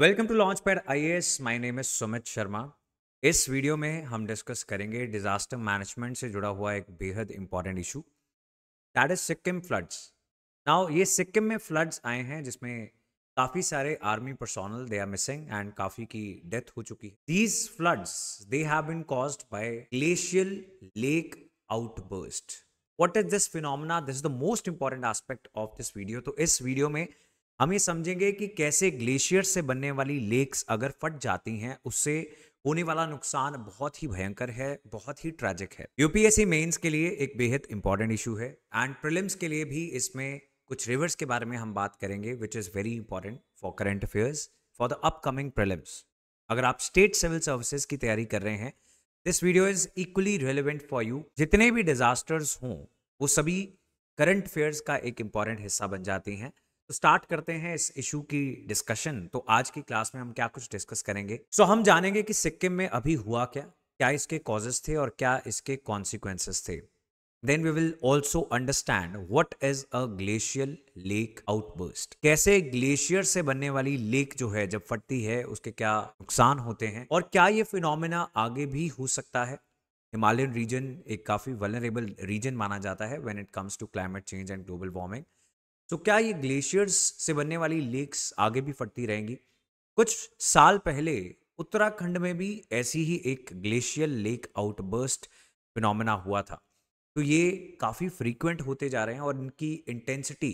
Welcome to Launchpad IAS my name is Sumit Sharma इस video में हम discuss करेंगे डिजास्टर मैनेजमेंट से जुड़ा हुआ एक बेहद important issue that is Sikkim floods now ये सिक्किम में फ्लड्स आए हैं जिसमें काफ़ी सारे army personnel they are missing and काफ़ी की डेथ हो चुकी है these floods they have been caused by glacial lake outburst what is this phenomena this is the most important aspect of this video तो इस वीडियो में हम ये समझेंगे कि कैसे ग्लेशियर से बनने वाली लेक्स अगर फट जाती हैं उससे होने वाला नुकसान बहुत ही भयंकर है बहुत ही ट्रैजिक है यूपीएससी मेंस के लिए एक बेहद इंपॉर्टेंट इशू है एंड प्रिलिम्स के लिए भी इसमें कुछ रिवर्स के बारे में हम बात करेंगे which is very important for current affairs for the upcoming prelims अगर आप स्टेट सिविल सर्विसेज की तैयारी कर रहे हैं this video is equally relevant for you जितने भी डिजास्टर्स हों वो सभी करंट अफेयर्स का एक इंपॉर्टेंट हिस्सा बन जाती हैं तो स्टार्ट करते हैं इस इशू की डिस्कशन तो आज की क्लास में हम क्या कुछ डिस्कस करेंगे सो so, हम जानेंगे कि सिक्किम में अभी हुआ क्या क्या इसके कॉजेस थे और क्या इसके कॉन्सिक्वेंसेस थे then we will also understand what is a glacial lake outburst कैसे ग्लेशियर से बनने वाली लेक जो है जब फटती है उसके क्या नुकसान होते हैं और क्या ये फिनोमिना आगे भी हो सकता है हिमालयन रीजन एक काफ़ी वलनरेबल रीजन माना जाता है when it comes to climate change and global warming तो क्या ये ग्लेशियर्स से बनने वाली लेक्स आगे भी फटती रहेंगी कुछ साल पहले उत्तराखंड में भी ऐसी ही एक ग्लेशियल लेक आउटबर्स्ट फिनोमेना हुआ था तो ये काफ़ी फ्रीक्वेंट होते जा रहे हैं और इनकी इंटेंसिटी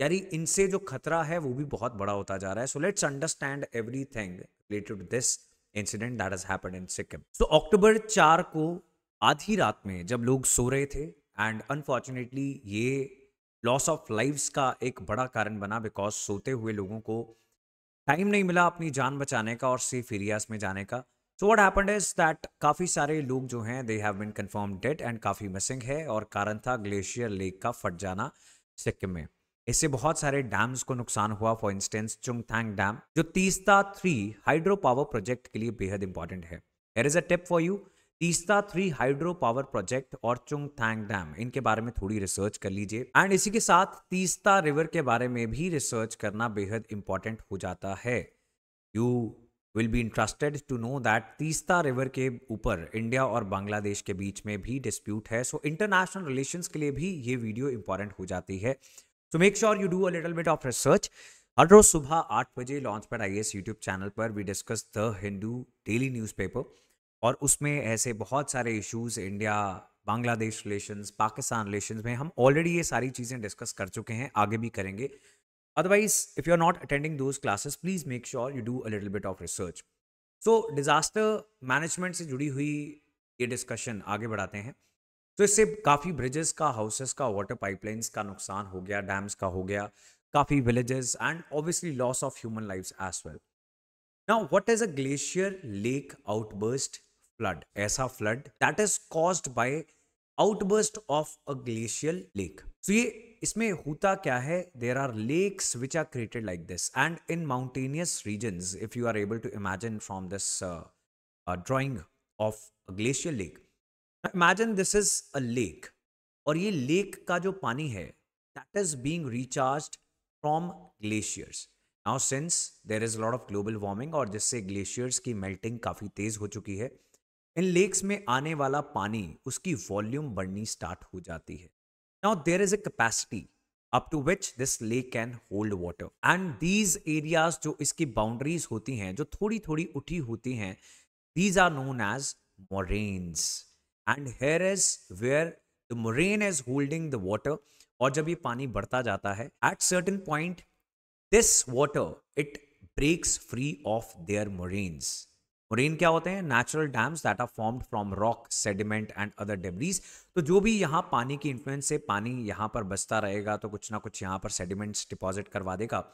यानी इनसे जो खतरा है वो भी बहुत बड़ा होता जा रहा है so let's understand everything related this incident that has happen in Sikkim so October चार को आधी रात में जब लोग सो रहे थे एंड अनफॉर्चुनेटली ये लॉस ऑफ लाइव्स का एक बड़ा कारण बना बिकॉज सोते हुए लोगों को टाइम नहीं मिला अपनी जान बचाने का और सेफ एरियाज में जाने का so what happened is that काफ़ी सारे लोग जो हैं they have been confirmed dead and काफ़ी मिसिंग है और कारण था ग्लेशियर लेक का फट जाना सिक्किम में इससे बहुत सारे डैम्स को नुकसान हुआ फॉर इंस्टेंस चुंगथैंग डैम जो Teesta three hydro power project के लिए बेहद इंपॉर्टेंट है here is a tip for you Teesta three hydro power project और चुंग थैंग डैम इनके बारे में थोड़ी रिसर्च कर लीजिए एंड इसी के साथ तीस्ता रिवर के बारे में भी रिसर्च करना बेहद इंपॉर्टेंट हो जाता है you will be interested to know that Teesta river के ऊपर इंडिया और बांग्लादेश के बीच में भी डिस्प्यूट है सो इंटरनेशनल रिलेशंस के लिए भी ये वीडियो इंपॉर्टेंट हो जाती है so make sure you do a bit of research हर रोज सुबह आठ बजे लॉन्च पर आई एस यूट्यूब चैनल पर we discuss the Hindu daily newspaper और उसमें ऐसे बहुत सारे issues India Bangladesh relations Pakistan relations में हम ऑलरेडी ये सारी चीज़ें डिस्कस कर चुके हैं आगे भी करेंगे otherwise if you are not attending those classes please make sure you do a little bit of research so disaster management से जुड़ी हुई ये डिस्कशन आगे बढ़ाते हैं तो इससे काफ़ी ब्रिजेस का हाउसेस का वाटर पाइपलाइंस का नुकसान हो गया डैम्स का हो गया काफ़ी villages and obviously loss of human life as well now what is a glacier lake outburst flood ऐसा flood that is caused by outburst of a glacial lake so ये इसमें होता क्या है there are lakes which are created like this and in mountainous region if you are able to imagine from this drawing of a glacial lake imagine this is a lake और ये lake का जो पानी है that is being recharge from glaciers now since there is lot of global warming और जिससे glaciers की melting काफी तेज हो चुकी है इन लेक्स में आने वाला पानी उसकी वॉल्यूम बढ़नी स्टार्ट हो जाती है now there is a capacity up to which this lake can hold water and these areas जो इसकी बाउंड्रीज होती हैं जो थोड़ी थोड़ी उठी होती हैं these are known as moraines and here is where the moraine is holding the water और जब ये पानी बढ़ता जाता है at certain point this water it breaks free of their moraines moraine क्या होते हैं natural dams that are formed from rock sediment and other debris तो जो भी यहाँ पानी की इन्फ्लुएंस से पानी यहाँ पर बसता रहेगा तो कुछ ना कुछ यहाँ पर सेडिमेंट्स डिपॉजिट करवा देगा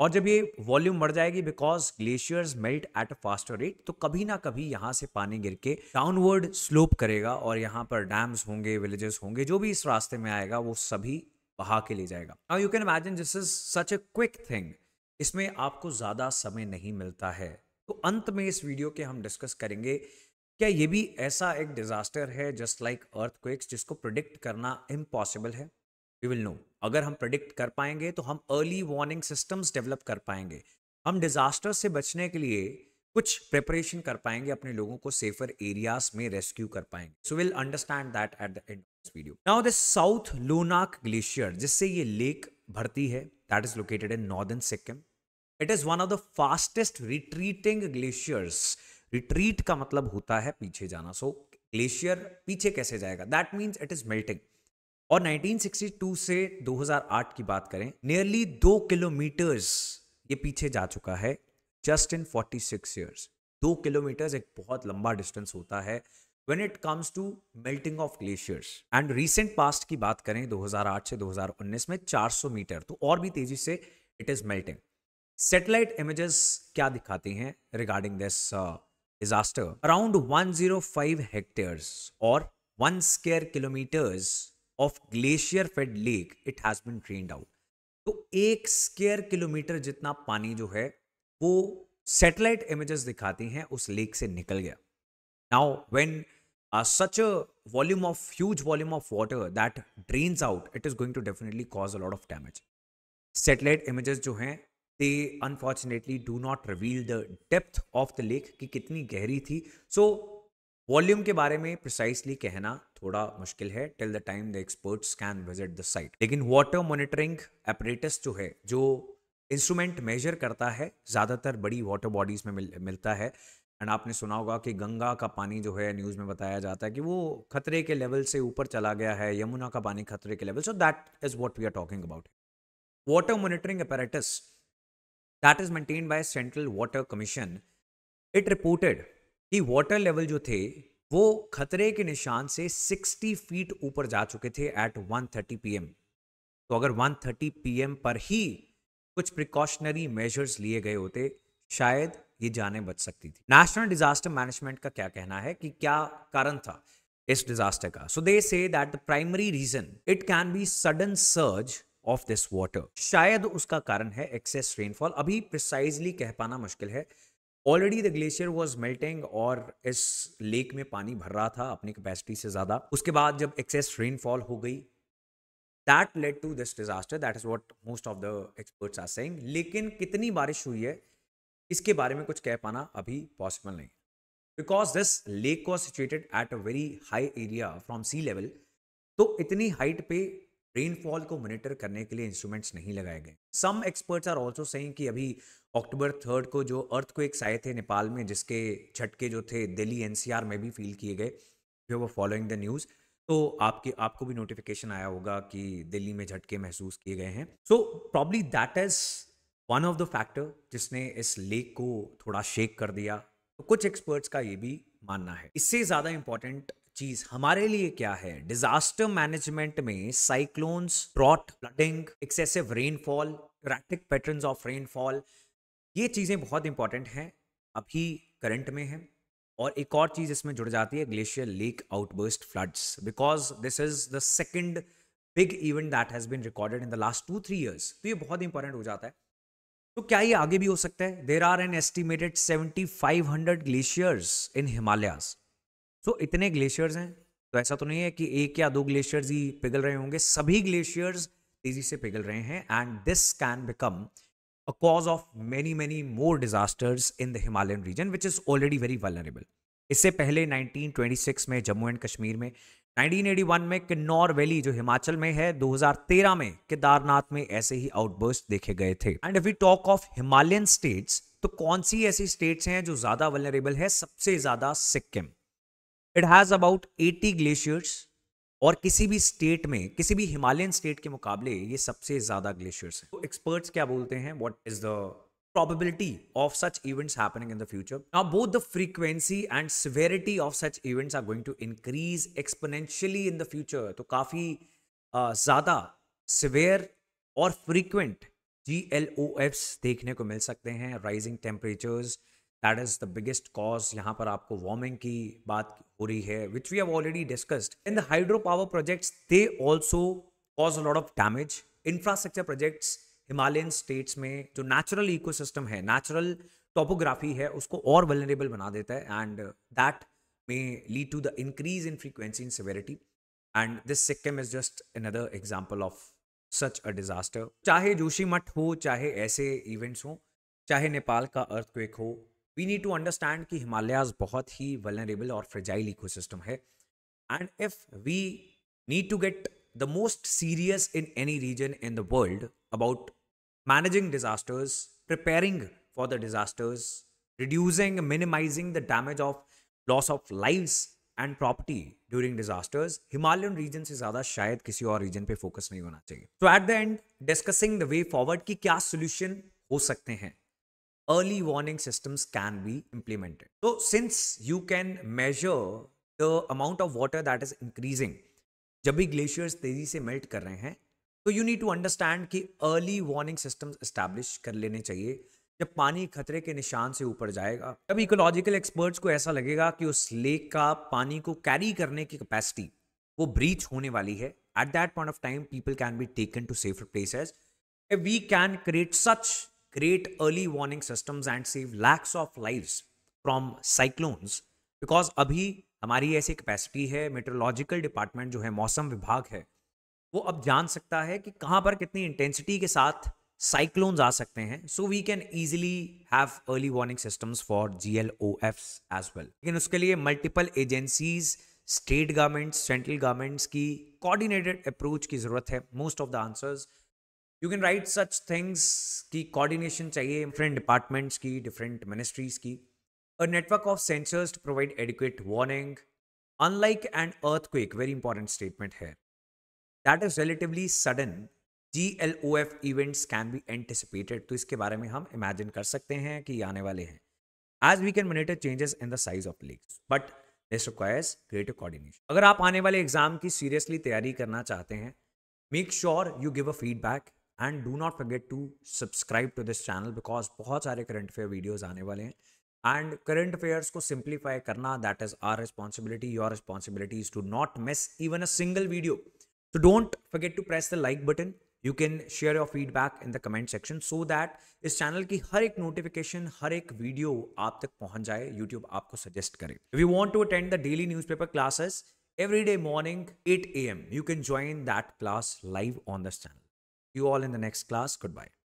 और जब ये वॉल्यूम बढ़ जाएगी because glaciers melt at a faster rate तो कभी ना कभी यहाँ से पानी गिर के डाउनवर्ड स्लोप करेगा और यहाँ पर डैम्स होंगे विलेजेस होंगे जो भी इस रास्ते में आएगा वो सभी बहा के ले जाएगा now you can imagine this is such a quick thing इसमें आपको ज़्यादा समय नहीं मिलता है तो अंत में इस वीडियो के हम डिस्कस करेंगे क्या ये भी ऐसा एक डिजास्टर है जस्ट लाइक अर्थ जिसको प्रोडिक्ट करना इम्पॉसिबल है वी विल नो अगर हम प्रोडिक्ट कर पाएंगे तो हम अर्ली वार्निंग सिस्टम्स डेवलप कर पाएंगे हम डिजास्टर से बचने के लिए कुछ प्रिपरेशन कर पाएंगे अपने लोगों को सेफर एरियाज में रेस्क्यू कर पाएंगे so will understand that at the end of video now this south Lonak glacier जिससे ये लेक भरती है that is located in northern Sikkim it is one of the fastest retreating glaciers retreat का मतलब होता है पीछे जाना सो so, ग्लेशियर पीछे कैसे जाएगा that means it is melting और 1962 से 2008 की बात करें नियरली दो किलोमीटर्स ये पीछे जा चुका है जस्ट इन 46 सिक्स ईयर्स दो किलोमीटर्स एक बहुत लंबा डिस्टेंस होता है when it comes to melting of glaciers and recent past की बात करें 2008 से 2019 में 400 मीटर तो और भी तेजी से it is melting satellite images क्या दिखाती हैं regarding this disaster around 105 hectares और 1 square kilometres of glacier fed lake it has been drained out तो एक स्क्वायर किलोमीटर जितना पानी जो है वो सैटेलाइट इमेजेस दिखाती हैं उस लेक से निकल गया now when such a volume of huge volume of water that drains out it is going to definitely cause a lot of damage satellite images जो हैं they unfortunately do not reveal the depth of the lake कि कितनी गहरी थी सो so, volume के बारे में प्रिसाइसली कहना थोड़ा मुश्किल है till the time the experts can visit the site लेकिन वाटर मॉनिटरिंग एपरेटस जो है जो इंस्ट्रूमेंट मेजर करता है ज़्यादातर बड़ी वाटर बॉडीज़ में मिल, मिलता है एंड आपने सुना होगा कि गंगा का पानी जो है न्यूज़ में बताया जाता है कि वो खतरे के लेवल से ऊपर चला गया है यमुना का पानी खतरे के level so that is what we are talking about water monitoring apparatus that is maintain by central water commission it reported कि वाटर लेवल जो थे वो खतरे के निशान से 60 फीट ऊपर जा चुके थे एट 1:30 पी तो अगर 1:30 पी पर ही कुछ प्रिकॉशनरी मेजर्स लिए गए होते शायद ये जाने बच सकती थी नेशनल डिजास्टर मैनेजमेंट का क्या कहना है कि क्या कारण था इस डिजास्टर का so they say that the primary reason it can be sudden surge of this water शायद उसका कारण है एक्सेस रेनफॉल अभी प्रिसाइजली कह पाना मुश्किल है already the glacier was melting और इस लेक में पानी भर रहा था अपनी कैपेसिटी से ज़्यादा उसके बाद जब एक्सेस रेनफॉल हो गई that led to this disaster that is what most of the experts are saying लेकिन कितनी बारिश हुई है इसके बारे में कुछ कह पाना अभी पॉसिबल नहीं because this lake was situated at a very high area from sea level तो इतनी हाइट पे रेनफॉल को मॉनिटर करने के लिए इंस्ट्रूमेंट्स नहीं लगाए गए some experts are also saying कि अभी अक्टूबर थर्ड को जो अर्थ को एक साए थे नेपाल में जिसके झटके जो थे दिल्ली एनसीआर में भी फील किए गए you were following the news तो आपके आपको भी नोटिफिकेशन आया होगा कि दिल्ली में झटके महसूस किए गए हैं so probably that is one of the factor जिसने इस लेक को थोड़ा शेक कर दिया तो कुछ एक्सपर्ट्स का ये भी मानना है इससे ज़्यादा इंपॉर्टेंट चीज हमारे लिए क्या है डिजास्टर मैनेजमेंट में cyclones drought flooding excessive rainfall erratic patterns of rainfall ये चीज़ें बहुत इंपॉर्टेंट हैं अभी करंट में है और एक और चीज़ इसमें जुड़ जाती है glacier lake outburst floods because this is the second big event that has been recorded in the last two three years तो ये बहुत इंपॉर्टेंट हो जाता है तो क्या ये आगे भी हो सकता है there are an estimated seventy five hundred glaciers in Himalayas तो इतने ग्लेशियर्स हैं तो ऐसा तो नहीं है कि एक या दो ग्लेशियर्स ही पिघल रहे होंगे सभी ग्लेशियर्स तेजी से पिघल रहे हैं and this can become a cause of many many more disasters in the Himalayan region which is already very vulnerable इससे पहले 1926 में जम्मू एंड कश्मीर में 1981 में किन्नौर वैली जो हिमाचल में है 2013 में केदारनाथ में ऐसे ही आउटबर्स्ट देखे गए थे and if we talk of Himalayan states तो कौन सी ऐसी स्टेट्स हैं जो ज्यादा वेलरेबल है सबसे ज्यादा Sikkim it has about 80 glaciers और किसी भी स्टेट में किसी भी हिमालयन स्टेट के मुकाबले ये सबसे ज्यादा ग्लेशियर्स हैं। एक्सपर्ट्स क्या बोलते हैं what is the probability of such events happening in the future now both the frequency and severity of such events are going to increase exponentially in the future तो काफी uh, ज्यादा severe और frequent जी L ओ देखने को मिल सकते हैं rising temperatures that is the biggest cause यहाँ पर आपको वार्मिंग की बात हो रही है which we have already discussed in the hydro power projects they also cause a lot of damage infrastructure projects Himalayan states में जो नेचुरल इकोसिस्टम है नेचुरल टोपोग्राफी है उसको और वेलरेबल बना देता है and that may lead to the increase in frequency in severity and this Sikkim is just another example of such a disaster चाहे जोशी मठ हो चाहे ऐसे इवेंट्स हो चाहे नेपाल का अर्थक्वेक हो वी नीड टू अंडरस्टैंड कि हिमालयाज बहुत ही वेलरेबल और फ्रेजाइल इको सिस्टम है and if we need to get the most serious in any region in the world about managing disasters preparing for the disasters reducing minimising the damage of loss of lives and property during disasters Himalayan region से ज्यादा शायद किसी और reason पर focus नहीं होना चाहिए तो at the end discussing the way forward की क्या सोल्यूशन हो सकते हैं early warning systems can be implemented. So since you can measure the amount of water that is increasing, जब भी ग्लेशियर्स तेजी से मेल्ट कर रहे हैं तो यू नीड टू अंडरस्टैंड कि अर्ली वार्निंग सिस्टम इस्टेब्लिश कर लेने चाहिए जब पानी खतरे के निशान से ऊपर जाएगा तब इकोलॉजिकल एक्सपर्ट्स को ऐसा लगेगा कि उस लेक का पानी को कैरी करने की कैपेसिटी वो ब्रीच होने वाली है at that point of time people can be taken to safer places we can create such create early warning systems and save lakhs of lives from cyclones because अभी हमारी ऐसी capacity है meteorological department जो है मौसम विभाग है वो अब जान सकता है कि कहाँ पर कितनी इंटेंसिटी के साथ साइक्लोन्स आ सकते हैं so we can easily have early warning systems for G L O F as well लेकिन उसके लिए multiple agencies state governments central governments की कोऑर्डिनेटेड अप्रोच की ज़रूरत है most of the answers you can write such things की coordination चाहिए different departments की डिफरेंट मिनिस्ट्रीज की a network of sensors to provide adequate warning unlike and earth को एक वेरी इंपॉर्टेंट स्टेटमेंट है that is relatively sudden G L O F events can be anticipated तो इसके बारे में हम इमेजिन कर सकते हैं कि आने वाले हैं as we can monitor changes in the size of lakes but this requires greater coordination अगर आप आने वाले एग्जाम की सीरियसली तैयारी करना चाहते हैं make sure you give a feedback and do not forget to subscribe to this channel because बहुत सारे करंट अफेयर वीडियोज़ आने वाले हैं एंड करंट अफेयर्स को सिंप्लीफाई करना that is our responsibility your responsibility is to not miss even a single video तो don't forget to press the like button you can share your feedback in the comment section so that इस channel की हर एक notification हर एक video आप तक पहुंच जाए YouTube आपको सजेस्ट करे if you want to attend the daily newspaper classes every day morning at A M you can join that class live on this channel you all in the next class. Goodbye.